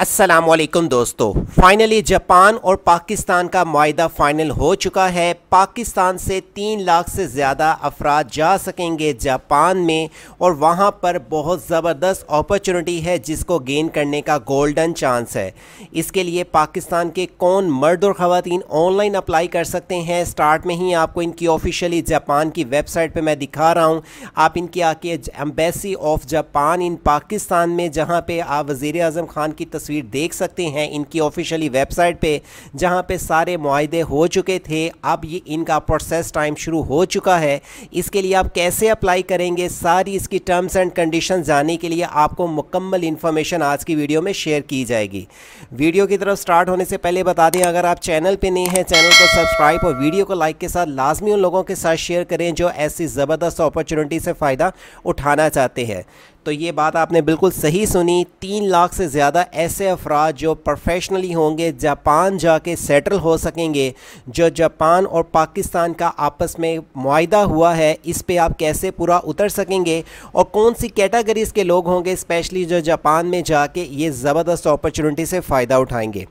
असलम दोस्तों finally Japan और पाकिस्तान का माहा फ़ाइनल हो चुका है पाकिस्तान से तीन लाख से ज़्यादा अफराद जा सकेंगे जापान में और वहाँ पर बहुत ज़बरदस्त अपॉर्चुनिटी है जिसको गेन करने का गोल्डन चांस है इसके लिए पाकिस्तान के कौन मर्द और ख़वान ऑनलाइन अप्लाई कर सकते हैं स्टार्ट में ही आपको इनकी ऑफिशली जापान की वेबसाइट पर मैं दिखा रहा हूँ आप इनकी आके embassy of Japan in Pakistan में जहाँ पर आप वज़ी अजम ख़ान की तस्वीर तस्वीर देख सकते हैं इनकी ऑफिशियली वेबसाइट पे जहां पे सारे माहदे हो चुके थे अब ये इनका प्रोसेस टाइम शुरू हो चुका है इसके लिए आप कैसे अप्लाई करेंगे सारी इसकी टर्म्स एंड कंडीशन जानने के लिए आपको मुकम्मल इन्फॉर्मेशन आज की वीडियो में शेयर की जाएगी वीडियो की तरफ स्टार्ट होने से पहले बता दें अगर आप चैनल पर नहीं हैं चैनल को सब्सक्राइब और वीडियो को लाइक के साथ लाजमी उन लोगों के साथ शेयर करें जो ऐसी ज़बरदस्त अपॉर्चुनिटी से फ़ायदा उठाना चाहते हैं तो ये बात आपने बिल्कुल सही सुनी तीन लाख से ज़्यादा ऐसे अफराद जो प्रोफेशनली होंगे जापान जाके सेटल हो सकेंगे जो जापान और पाकिस्तान का आपस में माहा हुआ है इस पर आप कैसे पूरा उतर सकेंगे और कौन सी कैटागरीज़ के लोग होंगे स्पेशली जो जापान में जाके ये ज़बरदस्त अपॉर्चुनिटी से फ़ायदा उठाएंगे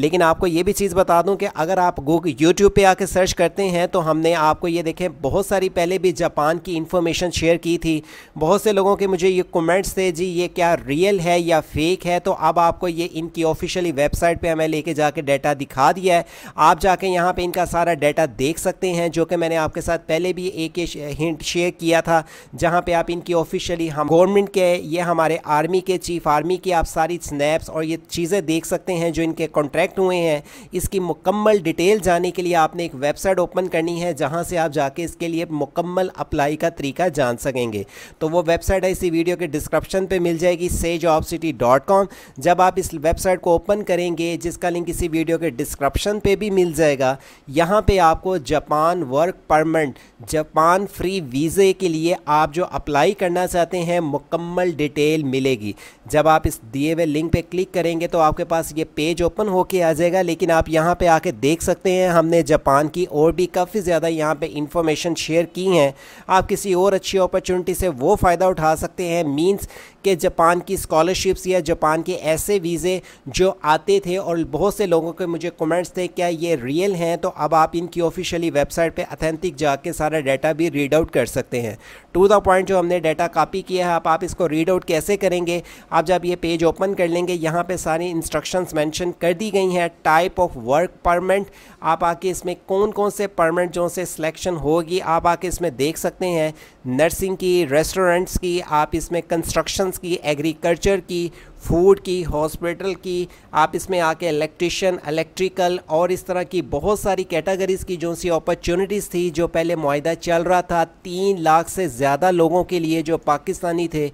लेकिन आपको ये भी चीज़ बता दूं कि अगर आप गूगल यूट्यूब पे आके सर्च करते हैं तो हमने आपको ये देखें बहुत सारी पहले भी जापान की इन्फॉर्मेशन शेयर की थी बहुत से लोगों के मुझे ये कमेंट्स थे जी ये क्या रियल है या फेक है तो अब आपको ये इनकी ऑफिशियली वेबसाइट पर हमें लेके जाके डाटा दिखा दिया है आप जाके यहाँ पर इनका सारा डाटा देख सकते हैं जो कि मैंने आपके साथ पहले भी एक हिंट शेयर किया था जहाँ पर आप इनकी ऑफिशियली हम गवर्नमेंट के ये हमारे आर्मी के चीफ आर्मी की आप सारी स्नैप्स और ये चीज़ें देख सकते हैं जो इनके कॉन्ट्रैक्ट इम्पैक्ट हुए हैं इसकी मुकम्मल डिटेल जाने के लिए आपने एक वेबसाइट ओपन करनी है जहाँ से आप जाके इसके लिए मुकम्मल अप्लाई का तरीका जान सकेंगे तो वो वेबसाइट है इसी वीडियो के डिस्क्रिप्शन पर मिल जाएगी से जॉब सिटी डॉट कॉम जब आप इस वेबसाइट को ओपन करेंगे जिसका लिंक इसी वीडियो के डिस्क्रिप्शन पे भी मिल जाएगा यहाँ पर आपको Japan work permanent Japan free वीज़े के लिए आप जो अप्लाई करना चाहते हैं मुकम्मल डिटेल मिलेगी जब आप इस दिए हुए लिंक पे क्लिक करेंगे तो आपके पास ये पेज ओपन होके किया जाएगा लेकिन आप यहाँ पे आके देख सकते हैं हमने जापान की और भी काफ़ी ज़्यादा यहाँ पे इंफॉर्मेशन शेयर की हैं आप किसी और अच्छी अपॉर्चुनिटी से वो फ़ायदा उठा सकते हैं मीन्स कि जापान की स्कॉलरशिप्स या जापान के ऐसे वीज़े जो आते थे और बहुत से लोगों के मुझे कमेंट्स थे क्या ये रियल हैं तो अब आप इनकी ऑफिशियली वेबसाइट पे अथेंटिक जाके सारा डाटा भी रीड आउट कर सकते हैं टू द पॉइंट जो हमने डाटा कापी किया है आप, आप इसको रीड आउट कैसे करेंगे आप जब ये पेज ओपन कर लेंगे यहाँ पर सारी इंस्ट्रक्शन मैंशन कर दी गई हैं टाइप ऑफ वर्क परमेंट आप आके इसमें कौन कौन से परमेंट जो से सिलेक्शन होगी आप आके इसमें देख सकते हैं नर्सिंग की रेस्टोरेंट्स की आप इसमें कंस्ट्रक्शंस की एग्रीकल्चर की फूड की हॉस्पिटल की आप इसमें आके इलेक्ट्रिशियन इलेक्ट्रिकल और इस तरह की बहुत सारी कैटेगरीज़ की जो सी अपॉर्चुनिटीज़ थी जो पहले माहा चल रहा था तीन लाख से ज़्यादा लोगों के लिए जो पाकिस्तानी थे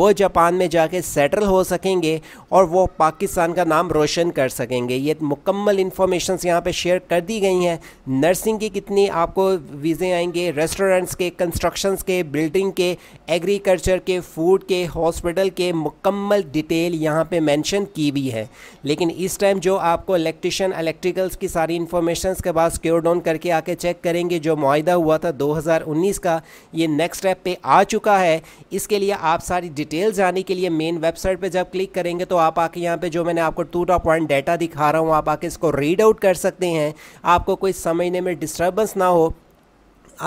वो जापान में जाके सेटल हो सकेंगे और वो पाकिस्तान का नाम रोशन कर सकेंगे ये मुकम्मल इन्फॉर्मेशन यहाँ पर शेयर कर दी गई हैं नर्सिंग की कितनी आपको वीज़े आएंगे रेस्टोरेंट्स के कंस्ट्रक्शंस के बिल्डिंग के एग्रीकल्चर के फूड के हॉस्पिटल के मुकम्मल डिटेल डिटेल यहाँ पे मेंशन की भी है लेकिन इस टाइम जो आपको इलेक्ट्रिशियन इलेक्ट्रिकल्स की सारी इन्फॉर्मेशन के बाद स्क्योर डाउन करके आके चेक करेंगे जो माहा हुआ था 2019 का ये नेक्स्ट स्टेप पे आ चुका है इसके लिए आप सारी डिटेल जाने के लिए मेन वेबसाइट पर जब क्लिक करेंगे तो आप आके यहाँ पर जो मैंने आपको टू टॉप पॉइंट डाटा दिखा रहा हूँ आप आके इसको रीड आउट कर सकते हैं आपको कोई समझने में डिस्टर्बेंस ना हो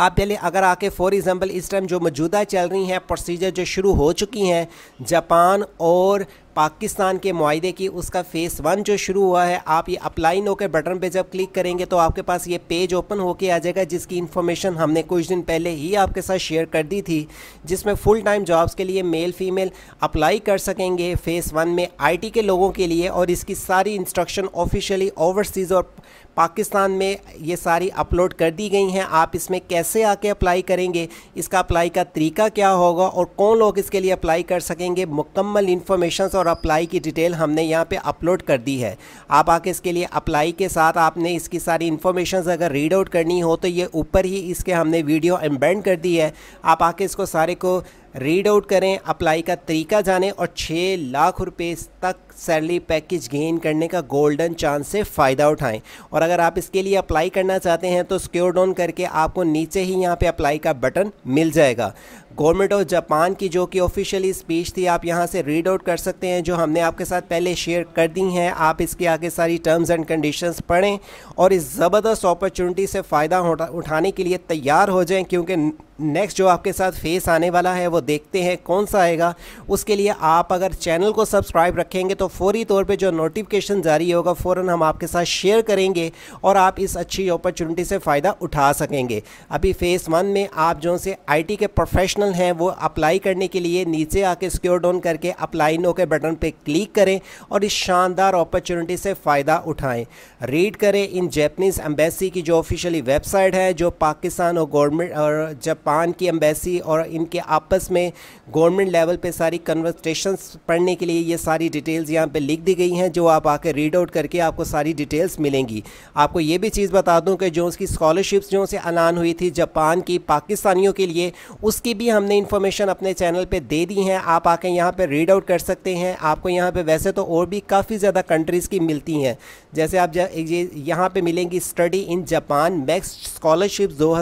आप पहले अगर आके फॉर एग्ज़ाम्पल इस टाइम जो मौजूदा चल रही हैं प्रोसीजर जो शुरू हो चुकी हैं जापान और पाकिस्तान के माहे की उसका फ़ेस वन जो शुरू हुआ है आप ये अप्लाई नो के बटन पे जब क्लिक करेंगे तो आपके पास ये पेज ओपन होके आ जाएगा जिसकी इन्फॉर्मेशन हमने कुछ दिन पहले ही आपके साथ शेयर कर दी थी जिसमें फुल टाइम जॉब्स के लिए मेल फीमेल अप्लाई कर सकेंगे फ़ेस वन में आईटी के लोगों के लिए और इसकी सारी इंस्ट्रक्शन ऑफिशियली ओवरसीज़ और पाकिस्तान में ये सारी अपलोड कर दी गई हैं आप इसमें कैसे आके अप्लाई करेंगे इसका अप्लाई का तरीका क्या होगा और कौन लोग इसके लिए अप्लाई कर सकेंगे मुकम्मल इन्फॉर्मेशन और अप्लाई की डिटेल हमने यहाँ पे अपलोड कर दी है आप आके इसके लिए अप्लाई के साथ आपने इसकी सारी इन्फॉर्मेशन अगर रीड आउट करनी हो तो ये ऊपर ही इसके हमने वीडियो एम्बेंड कर दी है आप आके इसको सारे को रीड आउट करें अप्लाई का तरीका जानें और छः लाख रुपए तक सैलरी पैकेज गेन करने का गोल्डन चांस से फ़ायदा उठाएं और अगर आप इसके लिए अप्लाई करना चाहते हैं तो स्क्योर डाउन करके आपको नीचे ही यहाँ पे अप्लाई का बटन मिल जाएगा गवर्नमेंट ऑफ जापान की जो कि ऑफिशियली स्पीच थी आप यहाँ से रीड आउट कर सकते हैं जो हमने आपके साथ पहले शेयर कर दी हैं आप इसके आगे सारी टर्म्स एंड कंडीशंस पढ़ें और इस ज़बरदस्त अपॉर्चुनिटी से फ़ायदा उठाने के लिए तैयार हो जाएं क्योंकि नेक्स्ट जो आपके साथ फेस आने वाला है वो देखते हैं कौन सा आएगा उसके लिए आप अगर चैनल को सब्सक्राइब रखेंगे तो फौरी तौर पे जो नोटिफिकेशन जारी होगा फ़ौर हम आपके साथ शेयर करेंगे और आप इस अच्छी अपॉर्चुनिटी से फ़ायदा उठा सकेंगे अभी फेस वन में आप जो से आईटी के प्रोफेशनल हैं वो अप्लाई करने के लिए नीचे आके स्क्योर डाउन करके अप्लाई नो के बटन पर क्लिक करें और इस शानदार अपॉर्चुनिटी से फ़ायदा उठाएँ रीड करें इन जैपनीज़ एम्बेसी की जो ऑफिशियली वेबसाइट है जो पाकिस्तान और गवर्नमेंट और जब जापान की एम्बेसी और इनके आपस में गवर्नमेंट लेवल पे सारी कन्वर्सेशंस पढ़ने के लिए ये सारी डिटेल्स यहाँ पे लिख दी गई हैं जो आप आकर रीड आउट करके आपको सारी डिटेल्स मिलेंगी आपको ये भी चीज़ बता दूँ कि जो उसकी स्कॉलरशिप्स जो उसे अनान हुई थी जापान की पाकिस्तानियों के लिए उसकी भी हमने इन्फॉर्मेशन अपने चैनल पर दे दी हैं आप आके यहाँ पर रीड आउट कर सकते हैं आपको यहाँ पर वैसे तो और भी काफ़ी ज़्यादा कंट्रीज़ की मिलती हैं जैसे आप ये यहाँ पर मिलेंगी study in Japan MEXT scholarship दो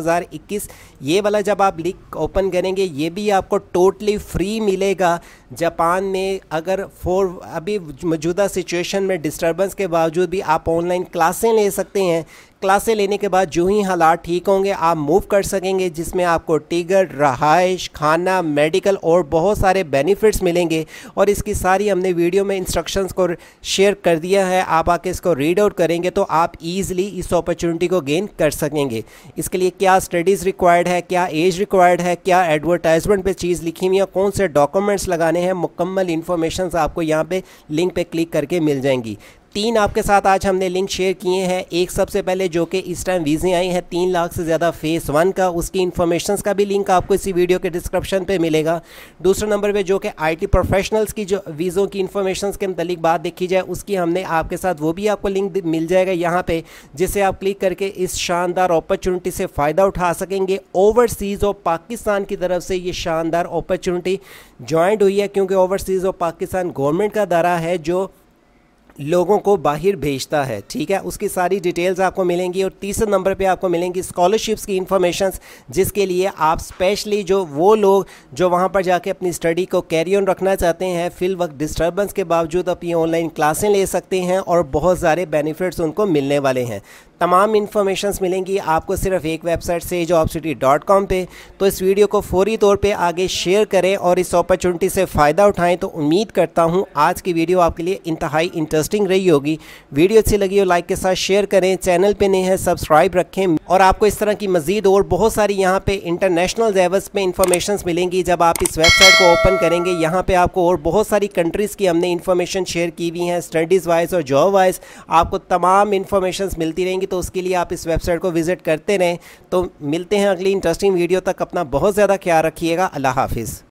ये वाला जब आप लिंक ओपन करेंगे ये भी आपको टोटली फ्री मिलेगा जापान में अगर फोर अभी मौजूदा सिचुएशन में डिस्टर्बेंस के बावजूद भी आप ऑनलाइन क्लासें ले सकते हैं क्लासे लेने के बाद जो ही हालात ठीक होंगे आप मूव कर सकेंगे जिसमें आपको टीगर रहाइश खाना मेडिकल और बहुत सारे बेनिफिट्स मिलेंगे और इसकी सारी हमने वीडियो में इंस्ट्रक्शंस को शेयर कर दिया है आप आके इसको रीड आउट करेंगे तो आप ईजिली इस अपॉर्चुनिटी को गेन कर सकेंगे इसके लिए क्या स्टडीज़ रिक्वायर्ड है क्या एज रिक्वायर्ड है क्या एडवर्टाइजमेंट पर चीज़ लिखी हुई है कौन से डॉक्यूमेंट्स लगाने हैं मुकम्मल इन्फॉर्मेशन आपको यहाँ पर लिंक पर क्लिक करके मिल जाएंगी तीन आपके साथ आज हमने लिंक शेयर किए हैं एक सबसे पहले जो कि इस टाइम वीज़ें आई हैं तीन लाख से ज़्यादा फेस वन का उसकी इन्फॉर्मेशन का भी लिंक आपको इसी वीडियो के डिस्क्रिप्शन पे मिलेगा दूसरे नंबर पे जो कि आईटी प्रोफेशनल्स की जो वीज़ों की इन्फॉर्मेशन के मतलब बात देखी जाए उसकी हमने आपके साथ वो भी आपको लिंक मिल जाएगा यहाँ पर जिसे आप क्लिक करके इस शानदार अपॉर्चुनिटी से फ़ायदा उठा सकेंगे ओवरसीज़ और पाकिस्तान की तरफ से ये शानदार अपॉर्चुनिटी ज्वाइंट हुई है क्योंकि ओवरसीज़ और पाकिस्तान गवर्नमेंट का दारा है जो लोगों को बाहर भेजता है ठीक है उसकी सारी डिटेल्स आपको मिलेंगी और तीसरे नंबर पे आपको मिलेंगी स्कॉलरशिप्स की इन्फॉर्मेशन जिसके लिए आप स्पेशली जो वो लोग जो वहाँ पर जाके अपनी स्टडी को कैरी ऑन रखना चाहते हैं फिल वक्त डिस्टर्बेंस के बावजूद अपनी ऑनलाइन क्लासें ले सकते हैं और बहुत सारे बेनिफिट्स उनको मिलने वाले हैं तमाम इन्फॉर्मेशन मिलेंगी आपको सिर्फ एक वेबसाइट से जॉब सिटी डॉट कॉम पर तो इस वीडियो को फौरी तौर पर आगे शेयर करें और इस अपॉर्चुनिटी से फ़ायदा उठाएँ तो उम्मीद करता हूँ आज की वीडियो आपके लिए इंतहाई इंटरेस्टिंग रही होगी वीडियो अच्छी लगी हो लाइक के साथ शेयर करें चैनल पर नहीं है सब्सक्राइब रखें और आपको इस तरह की मजीद और बहुत सारी यहाँ पर इंटरनेशनल लेवल्स पर इन्फॉर्मेशन मिलेंगी जब आप इस वेबसाइट को ओपन करेंगे यहाँ पर आपको और बहुत सारी कंट्रीज़ की हमने इन्फॉर्मेशन शेयर की हुई हैं स्टडीज़ वाइज और जॉब वाइज आपको तमाम इन्फॉर्मेशन मिलती रहेंगी तो उसके लिए आप इस वेबसाइट को विज़िट करते रहें तो मिलते हैं अगली इंटरेस्टिंग वीडियो तक अपना बहुत ज़्यादा ख्याल रखिएगा अल्लाह हाफिज़